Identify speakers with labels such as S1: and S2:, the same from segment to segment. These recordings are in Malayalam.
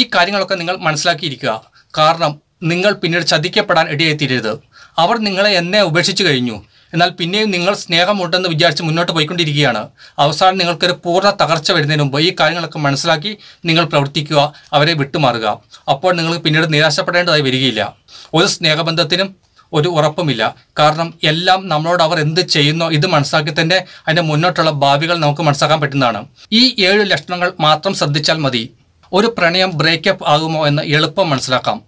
S1: ഈ കാര്യങ്ങളൊക്കെ നിങ്ങൾ മനസ്സിലാക്കിയിരിക്കുക കാരണം നിങ്ങൾ പിന്നീട് ചതിക്കപ്പെടാൻ ഇടയായിത്തീരരുത് അവർ നിങ്ങളെ എന്നെ ഉപേക്ഷിച്ചു കഴിഞ്ഞു എന്നാൽ പിന്നെയും നിങ്ങൾ സ്നേഹമുണ്ടെന്ന് വിചാരിച്ച് മുന്നോട്ട് പോയിക്കൊണ്ടിരിക്കുകയാണ് അവസാനം നിങ്ങൾക്കൊരു പൂർണ്ണ തകർച്ച വരുന്നതിന് മുമ്പ് ഈ കാര്യങ്ങളൊക്കെ മനസ്സിലാക്കി നിങ്ങൾ പ്രവർത്തിക്കുക അവരെ വിട്ടുമാറുക അപ്പോൾ നിങ്ങൾ പിന്നീട് നിരാശപ്പെടേണ്ടതായി വരികയില്ല ഒരു സ്നേഹബന്ധത്തിനും ഒരു ഉറപ്പുമില്ല കാരണം എല്ലാം നമ്മളോട് അവർ എന്ത് ചെയ്യുന്നോ ഇത് മനസ്സിലാക്കി തന്നെ അതിൻ്റെ മുന്നോട്ടുള്ള ഭാവികൾ നമുക്ക് മനസ്സിലാക്കാൻ പറ്റുന്നതാണ് ഈ ഏഴ് ലക്ഷണങ്ങൾ മാത്രം ശ്രദ്ധിച്ചാൽ മതി ഒരു പ്രണയം ബ്രേക്കപ്പ് ആകുമോ എന്ന് എളുപ്പം മനസ്സിലാക്കാം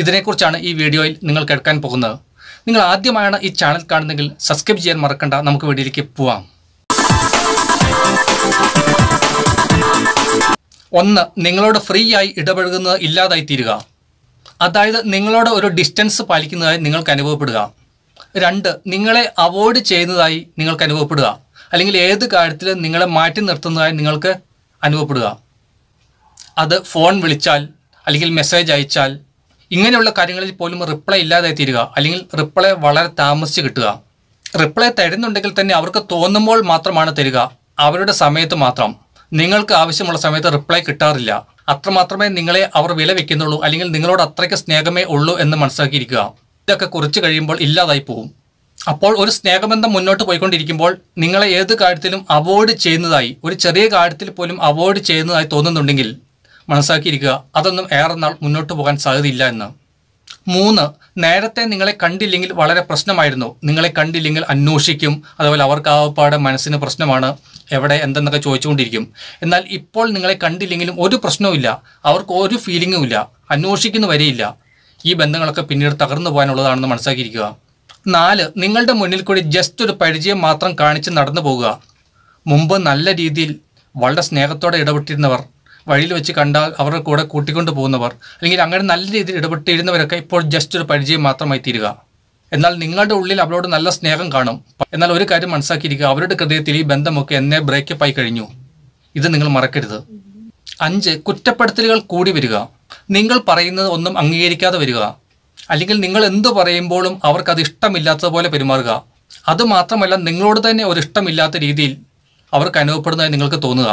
S1: ഇതിനെക്കുറിച്ചാണ് ഈ വീഡിയോയിൽ നിങ്ങൾ കേൾക്കാൻ പോകുന്നത് നിങ്ങൾ ആദ്യമായാണ് ഈ ചാനൽ കാണുന്നെങ്കിൽ സബ്സ്ക്രൈബ് ചെയ്യാൻ മറക്കണ്ട നമുക്ക് വീഡിയോയിലേക്ക് പോവാം ഒന്ന് നിങ്ങളോട് ഫ്രീ ആയി ഇടപഴകുന്നത് ഇല്ലാതായി തീരുക അതായത് നിങ്ങളോട് ഒരു ഡിസ്റ്റൻസ് പാലിക്കുന്നതായി നിങ്ങൾക്ക് അനുഭവപ്പെടുക രണ്ട് നിങ്ങളെ അവോയ്ഡ് ചെയ്യുന്നതായി നിങ്ങൾക്ക് അനുഭവപ്പെടുക അല്ലെങ്കിൽ ഏത് കാര്യത്തിലും നിങ്ങളെ മാറ്റി നിർത്തുന്നതായി നിങ്ങൾക്ക് അനുഭവപ്പെടുക അത് ഫോൺ വിളിച്ചാൽ അല്ലെങ്കിൽ മെസ്സേജ് അയച്ചാൽ ഇങ്ങനെയുള്ള കാര്യങ്ങളിൽ പോലും റിപ്ലൈ ഇല്ലാതെ തീരുക അല്ലെങ്കിൽ റിപ്ലൈ വളരെ താമസിച്ച് കിട്ടുക റിപ്ലൈ തരുന്നുണ്ടെങ്കിൽ തന്നെ അവർക്ക് തോന്നുമ്പോൾ മാത്രമാണ് തരിക അവരുടെ സമയത്ത് മാത്രം നിങ്ങൾക്ക് ആവശ്യമുള്ള സമയത്ത് റിപ്ലൈ കിട്ടാറില്ല അത്രമാത്രമേ നിങ്ങളെ അവർ വില വെക്കുന്നുള്ളൂ അല്ലെങ്കിൽ നിങ്ങളോട് അത്രയ്ക്ക് സ്നേഹമേ ഉള്ളൂ എന്ന് മനസ്സിലാക്കിയിരിക്കുക ഇതൊക്കെ കുറച്ച് കഴിയുമ്പോൾ ഇല്ലാതായി പോകും അപ്പോൾ ഒരു സ്നേഹബന്ധം മുന്നോട്ട് പോയിക്കൊണ്ടിരിക്കുമ്പോൾ നിങ്ങളെ ഏത് കാര്യത്തിലും അവോയ്ഡ് ചെയ്യുന്നതായി ഒരു ചെറിയ കാര്യത്തിൽ പോലും അവോയ്ഡ് ചെയ്യുന്നതായി തോന്നുന്നുണ്ടെങ്കിൽ മനസ്സാക്കിയിരിക്കുക അതൊന്നും ഏറെ നാൾ മുന്നോട്ട് പോകാൻ സാധ്യതയില്ല എന്ന് മൂന്ന് നേരത്തെ നിങ്ങളെ കണ്ടില്ലെങ്കിൽ വളരെ പ്രശ്നമായിരുന്നു നിങ്ങളെ കണ്ടില്ലെങ്കിൽ അന്വേഷിക്കും അതുപോലെ അവർക്ക് ആവപ്പാടെ മനസ്സിന് പ്രശ്നമാണ് എവിടെ എന്തെന്നൊക്കെ ചോദിച്ചുകൊണ്ടിരിക്കും എന്നാൽ ഇപ്പോൾ നിങ്ങളെ കണ്ടില്ലെങ്കിലും ഒരു പ്രശ്നവുമില്ല അവർക്ക് ഒരു ഫീലിങ്ങും ഇല്ല അന്വേഷിക്കുന്നു വരെയില്ല ഈ ബന്ധങ്ങളൊക്കെ പിന്നീട് തകർന്നു പോകാനുള്ളതാണെന്ന് മനസ്സിലാക്കിയിരിക്കുക നാല് നിങ്ങളുടെ മുന്നിൽ കൂടി ജസ്റ്റ് ഒരു പരിചയം മാത്രം കാണിച്ച് നടന്നു പോകുക മുമ്പ് നല്ല രീതിയിൽ വളരെ സ്നേഹത്തോടെ ഇടപെട്ടിരുന്നവർ വഴിയിൽ വെച്ച് കണ്ടാൽ അവരുടെ കൂടെ കൂട്ടിക്കൊണ്ട് പോകുന്നവർ അല്ലെങ്കിൽ അങ്ങനെ നല്ല രീതിയിൽ ഇടപെട്ടിരുന്നവരൊക്കെ ഇപ്പോൾ ജസ്റ്റ് ഒരു പരിചയം മാത്രമായി തീരുക എന്നാൽ നിങ്ങളുടെ ഉള്ളിൽ അവരോട് നല്ല സ്നേഹം കാണും എന്നാൽ ഒരു കാര്യം മനസ്സാക്കിയിരിക്കുക അവരുടെ ഹൃദയത്തിൽ ഈ ബന്ധമൊക്കെ എന്നെ ബ്രേക്കപ്പ് ആയി കഴിഞ്ഞു ഇത് നിങ്ങൾ മറക്കരുത് അഞ്ച് കുറ്റപ്പെടുത്തലുകൾ കൂടി വരിക നിങ്ങൾ പറയുന്നത് ഒന്നും അംഗീകരിക്കാതെ വരിക അല്ലെങ്കിൽ നിങ്ങൾ എന്തു പറയുമ്പോഴും അവർക്കത് ഇഷ്ടമില്ലാത്തതുപോലെ പെരുമാറുക അതുമാത്രമല്ല നിങ്ങളോട് തന്നെ ഒരു ഇഷ്ടമില്ലാത്ത രീതിയിൽ അവർക്ക് അനുഭവപ്പെടുന്നതായി നിങ്ങൾക്ക് തോന്നുക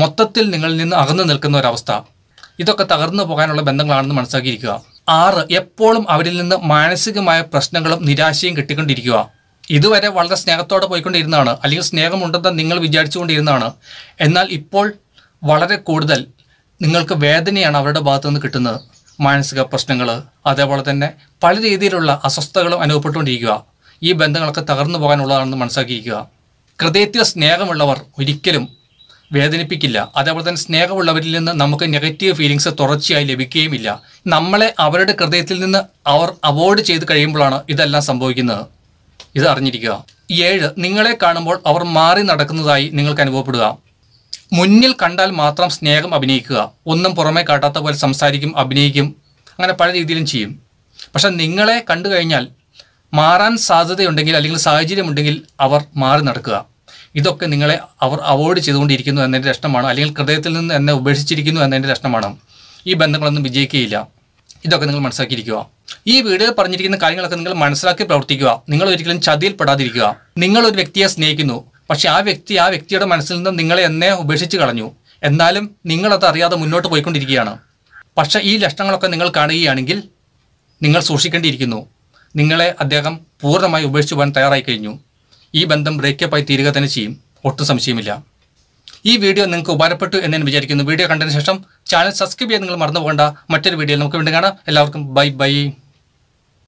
S1: മൊത്തത്തിൽ നിങ്ങളിൽ നിന്ന് അകന്നു നിൽക്കുന്ന ഒരവസ്ഥ ഇതൊക്കെ തകർന്നു പോകാനുള്ള ബന്ധങ്ങളാണെന്ന് മനസ്സിലാക്കിയിരിക്കുക ആറ് എപ്പോഴും അവരിൽ നിന്ന് മാനസികമായ പ്രശ്നങ്ങളും നിരാശയും കിട്ടിക്കൊണ്ടിരിക്കുക ഇതുവരെ വളരെ സ്നേഹത്തോടെ പോയിക്കൊണ്ടിരുന്നതാണ് അല്ലെങ്കിൽ സ്നേഹമുണ്ടെന്ന് നിങ്ങൾ വിചാരിച്ചുകൊണ്ടിരുന്നതാണ് എന്നാൽ ഇപ്പോൾ വളരെ കൂടുതൽ നിങ്ങൾക്ക് വേദനയാണ് അവരുടെ ഭാഗത്തു നിന്ന് കിട്ടുന്നത് മാനസിക പ്രശ്നങ്ങൾ അതേപോലെ തന്നെ പല രീതിയിലുള്ള അസ്വസ്ഥതകളും അനുഭവപ്പെട്ടുകൊണ്ടിരിക്കുക ഈ ബന്ധങ്ങളൊക്കെ തകർന്നു പോകാനുള്ളതാണെന്ന് മനസ്സിലാക്കിയിരിക്കുക ഹൃദയത്തിൽ സ്നേഹമുള്ളവർ ഒരിക്കലും വേദനിപ്പിക്കില്ല അതേപോലെ തന്നെ സ്നേഹമുള്ളവരിൽ നിന്ന് നമുക്ക് നെഗറ്റീവ് ഫീലിങ്സ് തുടർച്ചയായി ലഭിക്കുകയുമില്ല നമ്മളെ അവരുടെ ഹൃദയത്തിൽ നിന്ന് അവർ അവോയ്ഡ് ചെയ്ത് കഴിയുമ്പോഴാണ് ഇതെല്ലാം സംഭവിക്കുന്നത് ഇത് അറിഞ്ഞിരിക്കുക ഏഴ് നിങ്ങളെ കാണുമ്പോൾ അവർ മാറി നടക്കുന്നതായി നിങ്ങൾക്ക് അനുഭവപ്പെടുക മുന്നിൽ കണ്ടാൽ മാത്രം സ്നേഹം അഭിനയിക്കുക ഒന്നും പുറമേ കാട്ടാത്ത പോലെ സംസാരിക്കും അഭിനയിക്കും അങ്ങനെ പല രീതിയിലും ചെയ്യും പക്ഷെ നിങ്ങളെ കണ്ടു കഴിഞ്ഞാൽ മാറാൻ സാധ്യതയുണ്ടെങ്കിൽ അല്ലെങ്കിൽ സാഹചര്യമുണ്ടെങ്കിൽ അവർ മാറി നടക്കുക ഇതൊക്കെ നിങ്ങളെ അവർ അവോയ്ഡ് ചെയ്തുകൊണ്ടിരിക്കുന്നു എന്നതിൻ്റെ ലക്ഷണമാണ് അല്ലെങ്കിൽ ഹൃദയത്തിൽ നിന്ന് എന്നെ ഉപേക്ഷിച്ചിരിക്കുന്നു എന്നതിൻ്റെ ലക്ഷണമാണ് ഈ ബന്ധങ്ങളൊന്നും വിജയിക്കുകയില്ല ഇതൊക്കെ നിങ്ങൾ മനസ്സിലാക്കിയിരിക്കുക ഈ വീഡിയോയിൽ പറഞ്ഞിരിക്കുന്ന കാര്യങ്ങളൊക്കെ നിങ്ങൾ മനസ്സിലാക്കി പ്രവർത്തിക്കുക നിങ്ങൾ ഒരിക്കലും ചതിയിൽപ്പെടാതിരിക്കുക നിങ്ങൾ ഒരു വ്യക്തിയെ സ്നേഹിക്കുന്നു പക്ഷേ ആ വ്യക്തി ആ വ്യക്തിയുടെ മനസ്സിൽ നിന്ന് നിങ്ങളെ എന്നെ ഉപേക്ഷിച്ച് കളഞ്ഞു എന്നാലും നിങ്ങളത് അറിയാതെ മുന്നോട്ട് പോയിക്കൊണ്ടിരിക്കുകയാണ് പക്ഷേ ഈ ലക്ഷണങ്ങളൊക്കെ നിങ്ങൾ കാണുകയാണെങ്കിൽ നിങ്ങൾ സൂക്ഷിക്കേണ്ടിയിരിക്കുന്നു നിങ്ങളെ അദ്ദേഹം പൂർണ്ണമായി ഉപേക്ഷിച്ചു പോകാൻ തയ്യാറായി കഴിഞ്ഞു ഈ ബന്ധം ബ്രേക്കപ്പായി തീരുക തന്നെ ചെയ്യും ഒട്ടും സംശയമില്ല ഈ വീഡിയോ നിങ്ങൾക്ക് ഉപകാരപ്പെട്ടു എന്ന് ഞാൻ വിചാരിക്കുന്നു വീഡിയോ കണ്ടതിന് ശേഷം ചാനൽ സബ്സ്ക്രൈബ് ചെയ്യാൻ നിങ്ങൾ മറന്നു പോകേണ്ട മറ്റൊരു വീഡിയോയിൽ നമുക്ക് വീണ്ടും കാണാം എല്ലാവർക്കും ബൈ ബൈ